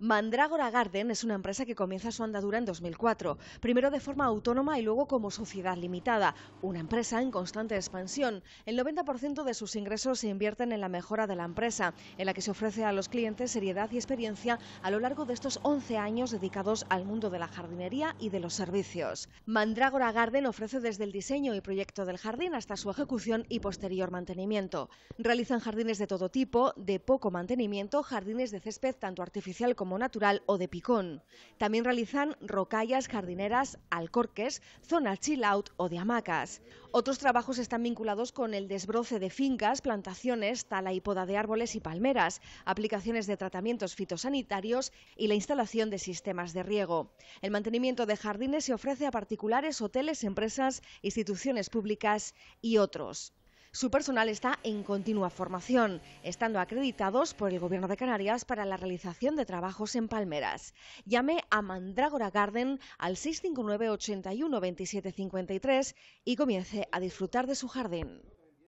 Mandrágora Garden es una empresa que comienza su andadura en 2004, primero de forma autónoma y luego como sociedad limitada, una empresa en constante expansión. El 90% de sus ingresos se invierten en la mejora de la empresa, en la que se ofrece a los clientes seriedad y experiencia a lo largo de estos 11 años dedicados al mundo de la jardinería y de los servicios. Mandrágora Garden ofrece desde el diseño y proyecto del jardín hasta su ejecución y posterior mantenimiento. Realizan jardines de todo tipo, de poco mantenimiento, jardines de césped tanto artificial como natural o de picón. También realizan rocallas, jardineras, alcorques, zonas chill out o de hamacas. Otros trabajos están vinculados con el desbroce de fincas, plantaciones, tala y poda de árboles y palmeras, aplicaciones de tratamientos fitosanitarios y la instalación de sistemas de riego. El mantenimiento de jardines se ofrece a particulares, hoteles, empresas, instituciones públicas y otros. Su personal está en continua formación, estando acreditados por el Gobierno de Canarias para la realización de trabajos en palmeras. Llame a Mandrágora Garden al 659 81 2753 y comience a disfrutar de su jardín.